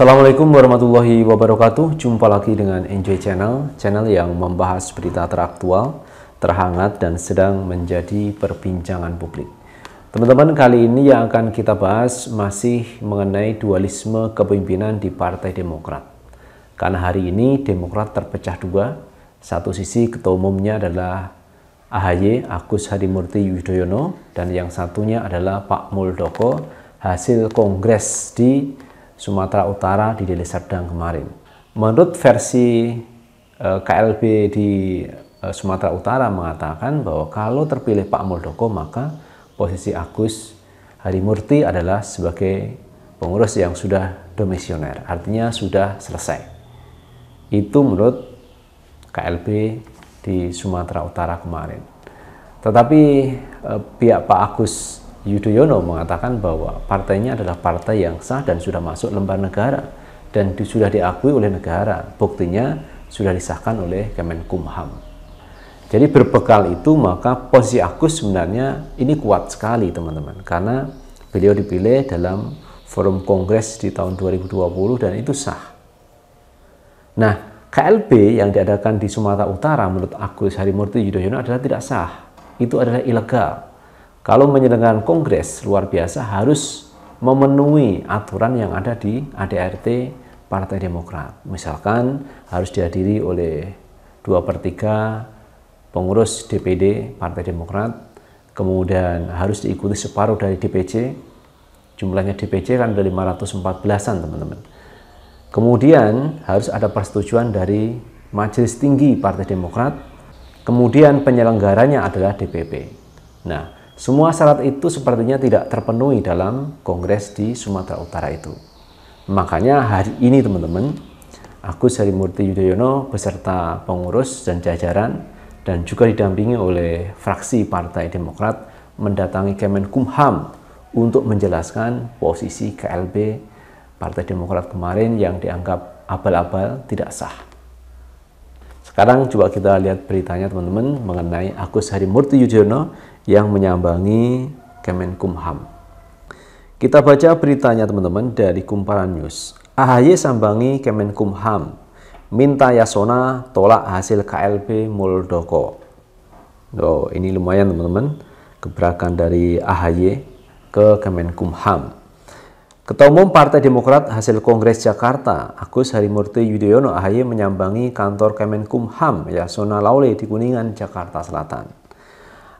Assalamualaikum warahmatullahi wabarakatuh. Jumpa lagi dengan Enjoy Channel, channel yang membahas berita teraktual, terhangat dan sedang menjadi perbincangan publik. Teman-teman, kali ini yang akan kita bahas masih mengenai dualisme kepemimpinan di Partai Demokrat. Karena hari ini Demokrat terpecah dua. Satu sisi ketua umumnya adalah AHY Agus Harimurti Yudhoyono dan yang satunya adalah Pak Muldoko hasil kongres di Sumatera Utara di Deli Serdang kemarin. Menurut versi eh, KLB di eh, Sumatera Utara mengatakan bahwa kalau terpilih Pak Muldoko maka posisi Agus Harimurti adalah sebagai pengurus yang sudah domisioner, artinya sudah selesai. Itu menurut KLB di Sumatera Utara kemarin. Tetapi eh, pihak Pak Agus Yudhoyono mengatakan bahwa partainya adalah partai yang sah dan sudah masuk lembar negara dan sudah diakui oleh negara. Buktinya sudah disahkan oleh Kemenkumham. Jadi berbekal itu maka posisi Agus sebenarnya ini kuat sekali teman-teman karena beliau dipilih dalam forum kongres di tahun 2020 dan itu sah. Nah, KLB yang diadakan di Sumatera Utara menurut Agus Harimurti Yudhoyono adalah tidak sah. Itu adalah ilegal kalau menyelenggarakan kongres luar biasa harus memenuhi aturan yang ada di ADRT Partai Demokrat. Misalkan harus dihadiri oleh 2 per 3 pengurus DPD Partai Demokrat, kemudian harus diikuti separuh dari DPC, jumlahnya DPC kan ada 514-an teman-teman. Kemudian harus ada persetujuan dari Majelis Tinggi Partai Demokrat, kemudian penyelenggaranya adalah DPP. Nah, semua syarat itu sepertinya tidak terpenuhi dalam kongres di Sumatera Utara itu. Makanya hari ini teman-teman, aku Sari Murti Yudhoyono beserta pengurus dan jajaran dan juga didampingi oleh fraksi Partai Demokrat mendatangi Kemenkumham untuk menjelaskan posisi KLB Partai Demokrat kemarin yang dianggap abal-abal tidak sah. Sekarang coba kita lihat beritanya teman-teman mengenai Agus Harimurti Yudhoyono yang menyambangi Kemenkumham. Kita baca beritanya teman-teman dari Kumparan News. AHY sambangi Kemenkumham, minta Yasona tolak hasil KLB Muldoko. Oh, ini lumayan teman-teman, gebrakan dari AHY ke Kemenkumham. Ketua Umum Partai Demokrat hasil Kongres Jakarta, Agus Harimurti Yudhoyono AHY menyambangi kantor Kemenkumham Yasona Sonalauli, di Kuningan, Jakarta Selatan.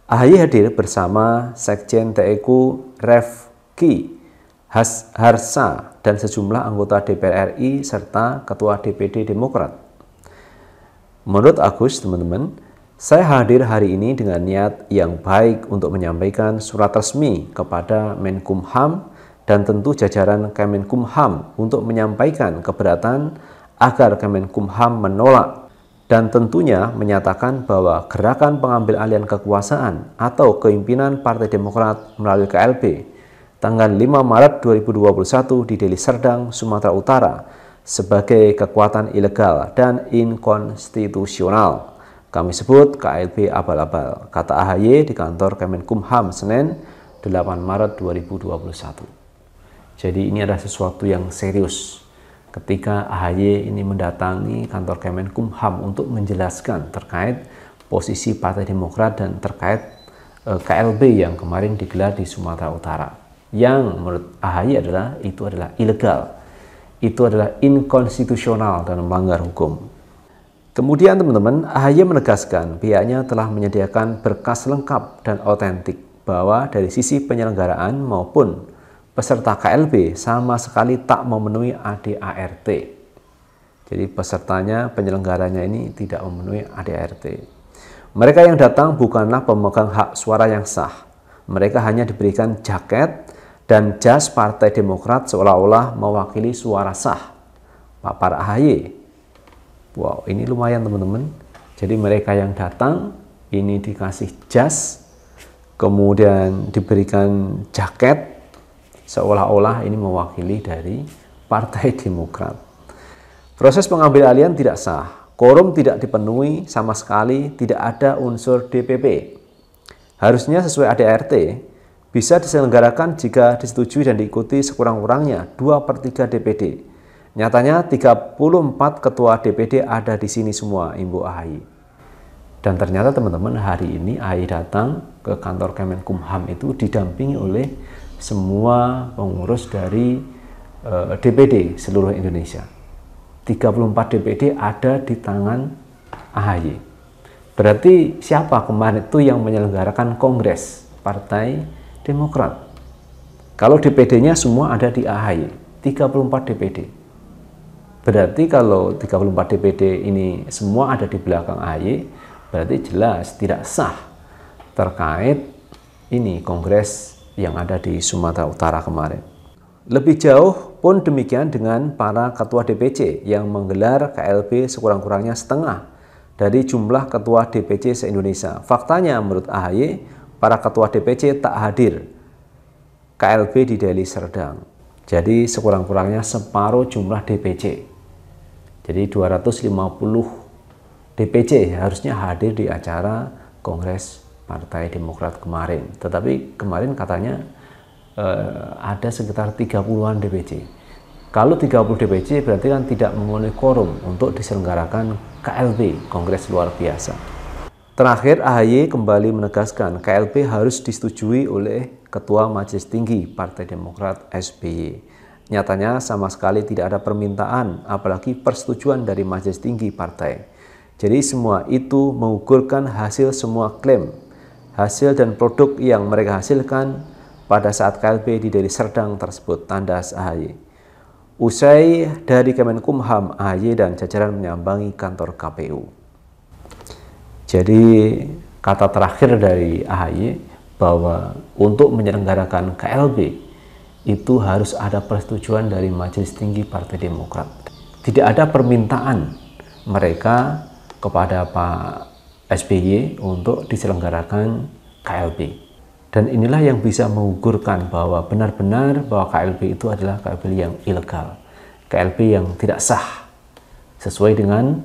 AHY hadir bersama Sekjen TEKU Refki Has Harsa dan sejumlah anggota DPR RI serta Ketua DPD Demokrat. Menurut Agus, teman-teman, saya hadir hari ini dengan niat yang baik untuk menyampaikan surat resmi kepada Menkumham dan tentu jajaran Kemenkumham untuk menyampaikan keberatan agar Kemenkumham menolak dan tentunya menyatakan bahwa gerakan pengambil alian kekuasaan atau keimpinan Partai Demokrat melalui KLB tanggal 5 Maret 2021 di Deli Serdang, Sumatera Utara sebagai kekuatan ilegal dan inkonstitusional. Kami sebut KLB abal-abal, kata AHY di kantor Kemenkumham Senin 8 Maret 2021. Jadi ini adalah sesuatu yang serius. Ketika AHY ini mendatangi kantor Kemenkumham untuk menjelaskan terkait posisi Partai Demokrat dan terkait eh, KLB yang kemarin digelar di Sumatera Utara. Yang menurut AHY adalah itu adalah ilegal. Itu adalah inkonstitusional dan melanggar hukum. Kemudian teman-teman, AHY menegaskan pihaknya telah menyediakan berkas lengkap dan otentik bahwa dari sisi penyelenggaraan maupun peserta KLB sama sekali tak memenuhi ADART. Jadi pesertanya, penyelenggaranya ini tidak memenuhi ADART. Mereka yang datang bukanlah pemegang hak suara yang sah. Mereka hanya diberikan jaket dan jas Partai Demokrat seolah-olah mewakili suara sah. Papar AHY. Wow, ini lumayan teman-teman. Jadi mereka yang datang ini dikasih jas, kemudian diberikan jaket seolah-olah ini mewakili dari Partai Demokrat. Proses pengambil alian tidak sah, korum tidak dipenuhi sama sekali, tidak ada unsur DPP. Harusnya sesuai ADRT, bisa diselenggarakan jika disetujui dan diikuti sekurang-kurangnya 2 per 3 DPD. Nyatanya 34 ketua DPD ada di sini semua, Ibu AHY. Dan ternyata teman-teman hari ini AHY datang ke kantor Kemenkumham itu didampingi oleh semua pengurus dari uh, eh, DPD seluruh Indonesia. 34 DPD ada di tangan AHY. Berarti siapa kemarin itu yang menyelenggarakan Kongres Partai Demokrat? Kalau DPD-nya semua ada di AHY, 34 DPD. Berarti kalau 34 DPD ini semua ada di belakang AHY, berarti jelas tidak sah terkait ini Kongres yang ada di Sumatera Utara kemarin. Lebih jauh pun demikian dengan para ketua DPC yang menggelar KLB sekurang-kurangnya setengah dari jumlah ketua DPC se-Indonesia. Faktanya menurut AHY, para ketua DPC tak hadir KLB di Deli Serdang. Jadi sekurang-kurangnya separuh jumlah DPC. Jadi 250 DPC harusnya hadir di acara Kongres Partai Demokrat kemarin. Tetapi kemarin katanya eh, ada sekitar 30-an DPC. Kalau 30 DPC berarti kan tidak memenuhi quorum untuk diselenggarakan KLB, Kongres Luar Biasa. Terakhir, AHY kembali menegaskan KLB harus disetujui oleh Ketua Majelis Tinggi Partai Demokrat SBY. Nyatanya sama sekali tidak ada permintaan, apalagi persetujuan dari Majelis Tinggi Partai. Jadi semua itu mengukurkan hasil semua klaim hasil dan produk yang mereka hasilkan pada saat KLB di Deli Serdang tersebut, tandas AHY. Usai dari Kemenkumham, AHY dan jajaran menyambangi kantor KPU. Jadi kata terakhir dari AHY bahwa untuk menyelenggarakan KLB itu harus ada persetujuan dari Majelis Tinggi Partai Demokrat. Tidak ada permintaan mereka kepada Pak SBY untuk diselenggarakan KLB. Dan inilah yang bisa mengukurkan bahwa benar-benar bahwa KLB itu adalah KLB yang ilegal, KLB yang tidak sah, sesuai dengan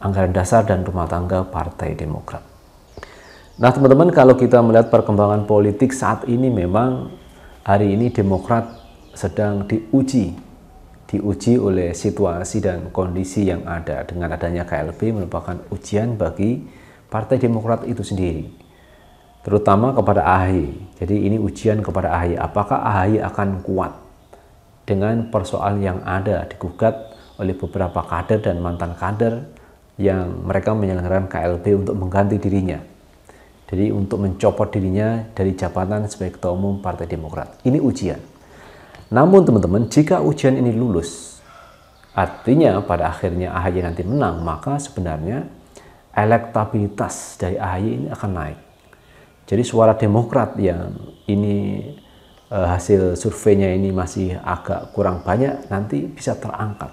anggaran dasar dan rumah tangga Partai Demokrat. Nah teman-teman kalau kita melihat perkembangan politik saat ini memang hari ini Demokrat sedang diuji, diuji oleh situasi dan kondisi yang ada dengan adanya KLB merupakan ujian bagi Partai Demokrat itu sendiri, terutama kepada AHY. Jadi ini ujian kepada AHY, apakah AHY akan kuat dengan persoalan yang ada digugat oleh beberapa kader dan mantan kader yang mereka menyelenggarakan KLB untuk mengganti dirinya. Jadi untuk mencopot dirinya dari jabatan sebagai Ketua Umum Partai Demokrat. Ini ujian. Namun teman-teman, jika ujian ini lulus, artinya pada akhirnya AHY nanti menang, maka sebenarnya elektabilitas dari AHY ini akan naik. Jadi suara Demokrat yang ini eh, hasil surveinya ini masih agak kurang banyak nanti bisa terangkat.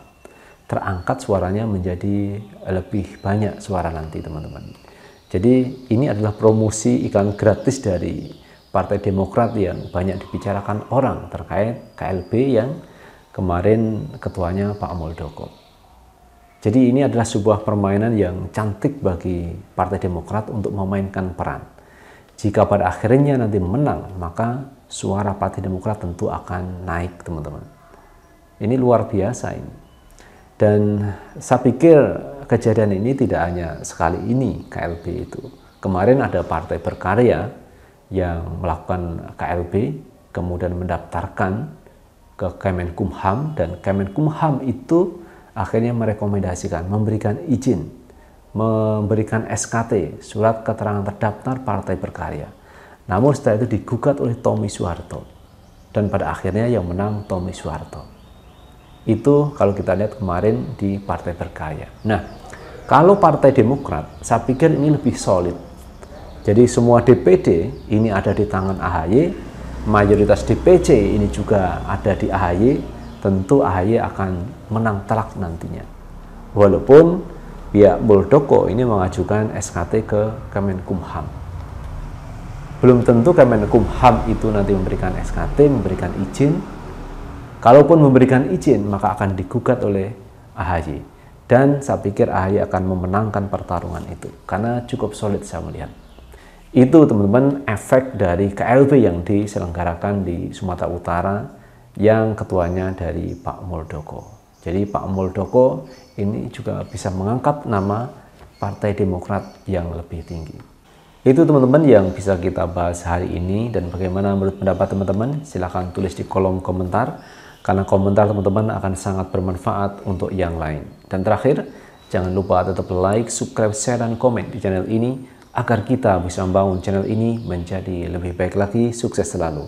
Terangkat suaranya menjadi lebih banyak suara nanti teman-teman. Jadi ini adalah promosi iklan gratis dari Partai Demokrat yang banyak dibicarakan orang terkait KLB yang kemarin ketuanya Pak Muldoko. Jadi ini adalah sebuah permainan yang cantik bagi Partai Demokrat untuk memainkan peran. Jika pada akhirnya nanti menang, maka suara Partai Demokrat tentu akan naik, teman-teman. Ini luar biasa ini. Dan saya pikir kejadian ini tidak hanya sekali ini KLB itu. Kemarin ada Partai Berkarya yang melakukan KLB, kemudian mendaftarkan ke Kemenkumham, dan Kemenkumham itu akhirnya merekomendasikan, memberikan izin, memberikan SKT, surat keterangan terdaftar partai berkarya. Namun setelah itu digugat oleh Tommy Soeharto. Dan pada akhirnya yang menang Tommy Soeharto. Itu kalau kita lihat kemarin di Partai Berkarya. Nah, kalau Partai Demokrat, saya pikir ini lebih solid. Jadi semua DPD ini ada di tangan AHY, mayoritas DPC ini juga ada di AHY, tentu AHY akan menang telak nantinya. Walaupun pihak Muldoko ini mengajukan SKT ke Kemenkumham. Belum tentu Kemenkumham itu nanti memberikan SKT, memberikan izin. Kalaupun memberikan izin, maka akan digugat oleh AHY. Dan saya pikir AHY akan memenangkan pertarungan itu. Karena cukup solid saya melihat. Itu teman-teman efek dari KLB yang diselenggarakan di Sumatera Utara yang ketuanya dari Pak Muldoko. Jadi Pak Muldoko ini juga bisa mengangkat nama Partai Demokrat yang lebih tinggi. Itu teman-teman yang bisa kita bahas hari ini dan bagaimana menurut pendapat teman-teman silahkan tulis di kolom komentar karena komentar teman-teman akan sangat bermanfaat untuk yang lain. Dan terakhir, jangan lupa tetap like, subscribe, share, dan komen di channel ini agar kita bisa membangun channel ini menjadi lebih baik lagi, sukses selalu.